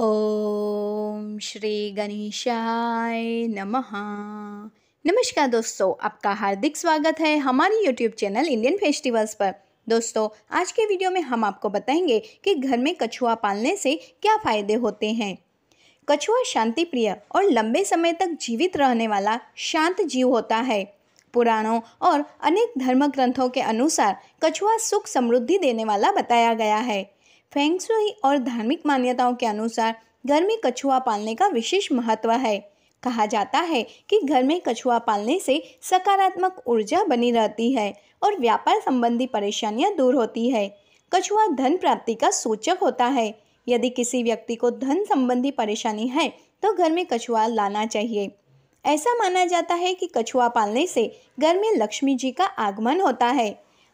ओम श्री गणेशाय नमः नमस्कार दोस्तों आपका हार्दिक स्वागत है हमारे यूट्यूब चैनल इंडियन फेस्टिवल्स पर दोस्तों आज के वीडियो में हम आपको बताएंगे कि घर में कछुआ पालने से क्या फ़ायदे होते हैं कछुआ शांति प्रिय और लंबे समय तक जीवित रहने वाला शांत जीव होता है पुराणों और अनेक धर्म ग्रंथों के अनुसार कछुआ सुख समृद्धि देने वाला बताया गया है फेंगसुई और धार्मिक मान्यताओं के अनुसार घर में कछुआ पालने का विशेष महत्व है कहा जाता है कि घर में कछुआ पालने से सकारात्मक ऊर्जा बनी रहती है और व्यापार संबंधी परेशानियां दूर होती है कछुआ धन प्राप्ति का सूचक होता है यदि किसी व्यक्ति को धन संबंधी परेशानी है तो घर में कछुआ लाना चाहिए ऐसा माना जाता है कि कछुआ पालने से घर में लक्ष्मी जी का आगमन होता है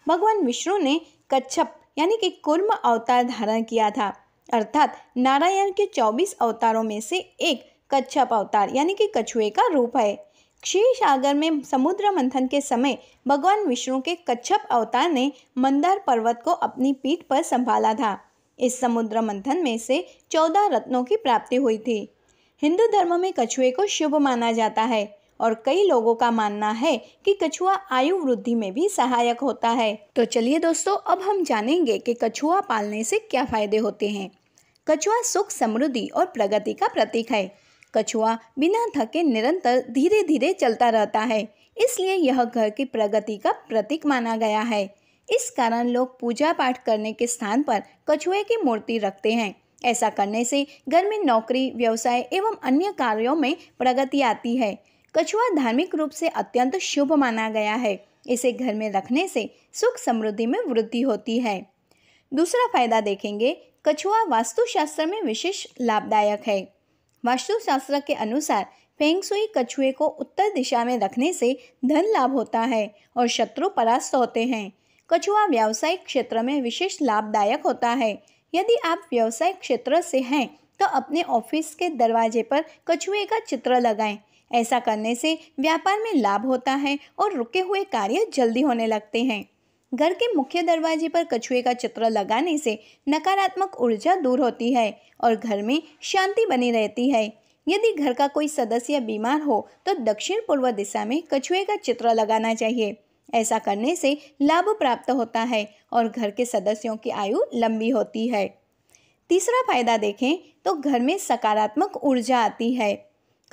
भगवान विष्णु ने कच्छप यानी कि कुर्म अवतार धारण किया था अर्थात नारायण के चौबीस अवतारों में से एक कच्छप अवतार यानी कि कछुए का रूप है क्षीर सागर में समुद्र मंथन के समय भगवान विष्णु के कच्छप अवतार ने मंदार पर्वत को अपनी पीठ पर संभाला था इस समुद्र मंथन में से चौदह रत्नों की प्राप्ति हुई थी हिंदू धर्म में कछुए को शुभ माना जाता है और कई लोगों का मानना है कि कछुआ आयु वृद्धि में भी सहायक होता है तो चलिए दोस्तों अब हम जानेंगे कि कछुआ पालने से क्या फ़ायदे होते हैं कछुआ सुख समृद्धि और प्रगति का प्रतीक है कछुआ बिना थके निरंतर धीरे धीरे चलता रहता है इसलिए यह घर की प्रगति का प्रतीक माना गया है इस कारण लोग पूजा पाठ करने के स्थान पर कछुए की मूर्ति रखते हैं ऐसा करने से घर में नौकरी व्यवसाय एवं अन्य कार्यों में प्रगति आती है कछुआ धार्मिक रूप से अत्यंत शुभ माना गया है इसे घर में रखने से सुख समृद्धि में वृद्धि होती है दूसरा फायदा देखेंगे कछुआ वास्तुशास्त्र में विशेष लाभदायक है वास्तुशास्त्र के अनुसार फेंगसुई कछुए को उत्तर दिशा में रखने से धन लाभ होता है और शत्रु परास्त होते हैं कछुआ व्यावसायिक क्षेत्र में विशेष लाभदायक होता है यदि आप व्यावसायिक क्षेत्र से हैं तो अपने ऑफिस के दरवाजे पर कछुए का चित्र लगाएं ऐसा करने से व्यापार में लाभ होता है और रुके हुए कार्य जल्दी होने लगते हैं घर के मुख्य दरवाजे पर कछुए का चित्र लगाने से नकारात्मक ऊर्जा दूर होती है और घर में शांति बनी रहती है यदि घर का कोई सदस्य बीमार हो तो दक्षिण पूर्व दिशा में कछुए का चित्र लगाना चाहिए ऐसा करने से लाभ प्राप्त होता है और घर के सदस्यों की आयु लंबी होती है तीसरा फायदा देखें तो घर में सकारात्मक ऊर्जा आती है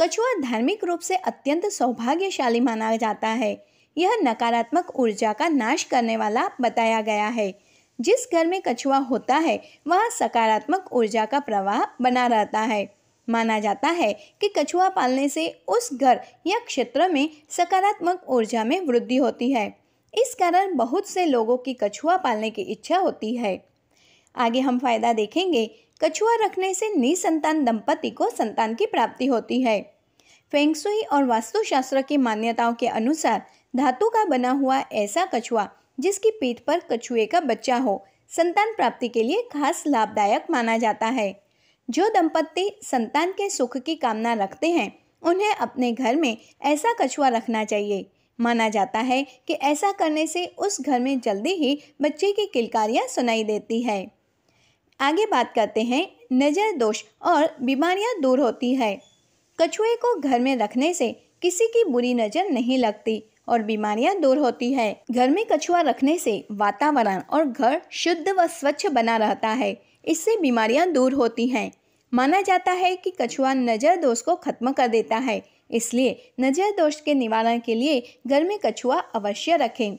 कछुआ धार्मिक रूप से अत्यंत सौभाग्यशाली माना जाता है यह नकारात्मक ऊर्जा का नाश करने वाला बताया गया है जिस घर में कछुआ होता है वहाँ सकारात्मक ऊर्जा का प्रवाह बना रहता है माना जाता है कि कछुआ पालने से उस घर या क्षेत्र में सकारात्मक ऊर्जा में वृद्धि होती है इस कारण बहुत से लोगों की कछुआ पालने की इच्छा होती है आगे हम फायदा देखेंगे कछुआ रखने से निसंतान दंपति को संतान की प्राप्ति होती है फेंगसुई और वास्तुशास्त्र की मान्यताओं के अनुसार धातु का बना हुआ ऐसा कछुआ जिसकी पीठ पर कछुए का बच्चा हो संतान प्राप्ति के लिए खास लाभदायक माना जाता है जो दंपत्ति संतान के सुख की कामना रखते हैं उन्हें अपने घर में ऐसा कछुआ रखना चाहिए माना जाता है कि ऐसा करने से उस घर में जल्दी ही बच्चे की किलकारियाँ सुनाई देती है आगे बात करते हैं नज़र दोष और बीमारियां दूर होती है कछुए को घर में रखने से किसी की बुरी नज़र नहीं लगती और बीमारियां दूर होती है घर में कछुआ रखने से वातावरण और घर शुद्ध व स्वच्छ बना रहता है इससे बीमारियां दूर होती हैं माना जाता है कि कछुआ नज़र दोष को खत्म कर देता है इसलिए नज़र दोष के निवारण के लिए घर में कछुआ अवश्य रखें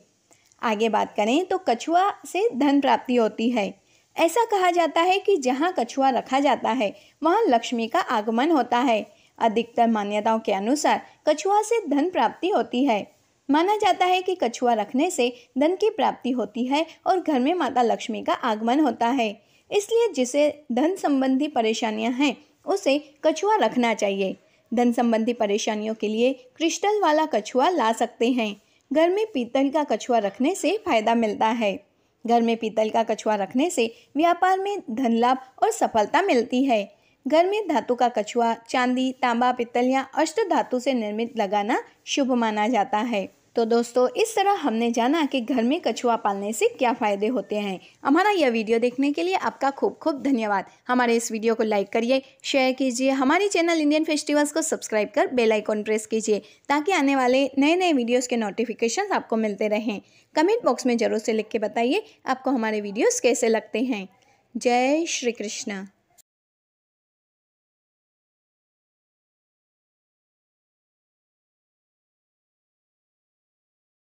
आगे बात करें तो कछुआ से धन प्राप्ति होती है ऐसा कहा जाता है कि जहाँ कछुआ रखा जाता है वहाँ लक्ष्मी का आगमन होता है अधिकतर मान्यताओं के अनुसार कछुआ से धन प्राप्ति होती है माना जाता है कि कछुआ रखने से धन की प्राप्ति होती है और घर में माता लक्ष्मी का आगमन होता है इसलिए जिसे धन संबंधी परेशानियां हैं उसे कछुआ रखना चाहिए धन संबंधी परेशानियों के लिए क्रिस्टल वाला कछुआ ला सकते हैं घर में पीतल का कछुआ रखने से फायदा मिलता है घर में पीतल का कछुआ रखने से व्यापार में धन लाभ और सफलता मिलती है घर में धातु का कछुआ चांदी तांबा पीतल या अष्ट धातु से निर्मित लगाना शुभ माना जाता है तो दोस्तों इस तरह हमने जाना कि घर में कछुआ पालने से क्या फ़ायदे होते हैं हमारा यह वीडियो देखने के लिए आपका खूब खूब धन्यवाद हमारे इस वीडियो को लाइक करिए शेयर कीजिए हमारे चैनल इंडियन फेस्टिवल्स को सब्सक्राइब कर बेल आइकॉन प्रेस कीजिए ताकि आने वाले नए नए वीडियोज़ के नोटिफिकेशन आपको मिलते रहें कमेंट बॉक्स में ज़रूर से लिख के बताइए आपको हमारे वीडियोज़ कैसे लगते हैं जय श्री कृष्ण